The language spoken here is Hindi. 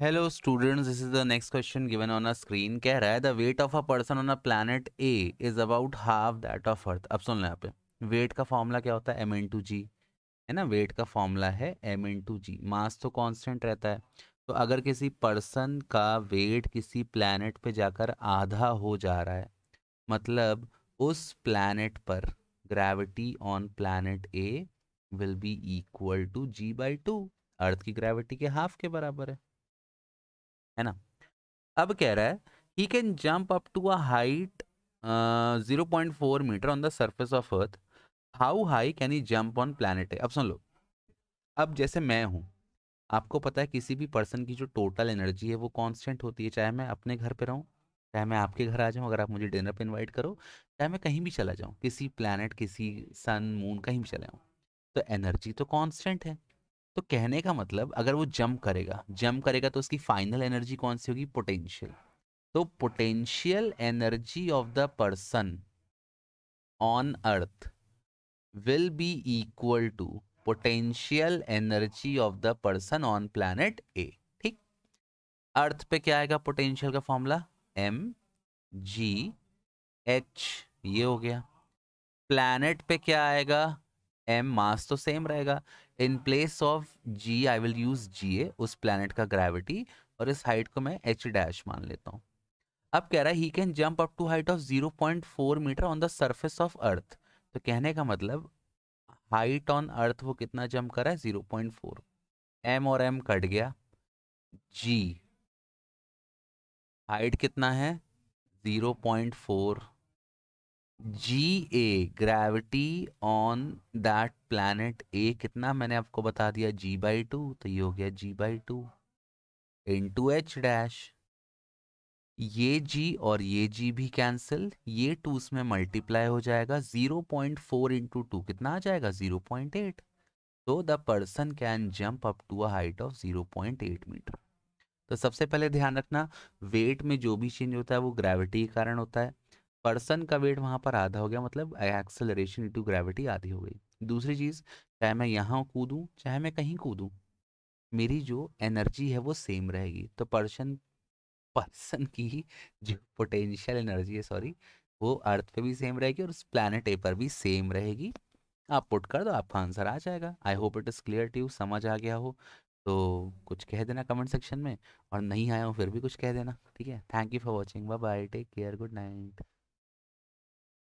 Hello students this is the next question given on a screen कह रहा है the weight of a person on a planet A is about half that of Earth अब सुन लें यहाँ पे वेट का फॉर्मूला क्या होता है एम एन टू जी है ना वेट का फॉर्मूला है M N two G mass तो कांस्टेंट रहता है तो अगर किसी पर्सन का वेट किसी प्लानट पे जाकर आधा हो जा रहा है मतलब उस प्लानट पर gravity on planet A will be equal to G by two Earth की ग्रेविटी के हाफ के बराबर है है ना अब कह रहा है he can jump up to a height zero point four metre on the surface of Earth how high can he jump on planet है अब सुन लो अब जैसे मैं हूँ आपको पता है किसी भी पर्सन की जो टोटल एनर्जी है वो कांस्टेंट होती है चाहे मैं अपने घर पे रहूँ चाहे मैं आपके घर आ जाऊँ अगर आप मुझे डिनर पे इनवाइट करो चाहे मैं कहीं भी चला जाऊँ किसी प्लानट किसी सन मून कहीं भी चला जाऊँ तो एनर्जी तो कांस्टेंट है तो कहने का मतलब अगर वो जंप करेगा जंप करेगा तो उसकी फाइनल एनर्जी कौन सी होगी पोटेंशियल तो potential energy of the person on Earth will be equal to potential energy of the person on planet A ठीक अर्थ पे क्या आएगा पोटेंशियल का फॉर्मूला एम जी एच ये हो गया प्लैनेट पे क्या आएगा एम मास तो सेम रहेगा in place of G I will use G A उस प्लानट का ग्रेविटी और इस हाइट को मैं एच डैश मान लेता हूँ अब कह रहा है he can jump up to height of zero point four metre on the surface of Earth तो कहने का मतलब हाइट ऑन अर्थ वो कितना जम्प करा है जीरो पॉइंट फोर एम और एम कट गया जी हाइट कितना है zero point four G A gravity on that planet A कितना मैंने आपको बता दिया जी बाई टू तो ये हो गया G by two into two H dash ये जी और ये जी भी कैंसिल ये टू इसमें मल्टीप्लाई हो जाएगा zero point four into two कितना आ जाएगा जीरो पॉइंट एट तो the person can jump up to a height of zero point eight metre तो सबसे पहले ध्यान रखना वेट में जो भी चेंज होता है वो ग्रेविटी के कारण होता है पर्सन का वेट वहाँ पर आधा हो गया मतलब एक्सेलरेशन इनटू ग्रेविटी आधी हो गई दूसरी चीज़ चाहे मैं यहाँ कूदूँ चाहे मैं कहीं कूदूँ मेरी जो एनर्जी है वो सेम रहेगी तो पर्सन पर्सन की जो पोटेंशियल हम्म। एनर्जी है सॉरी वो अर्थ पे भी सेम रहेगी और उस प्लानट ए पर भी सेम रहेगी आप पुट कर दो आपका आंसर आ जाएगा I hope it is clear टू समझ आ गया हो तो कुछ कह देना कमेंट सेक्शन में और नहीं आया हो फिर भी कुछ कह देना ठीक है thank you for watching bye bye take care good night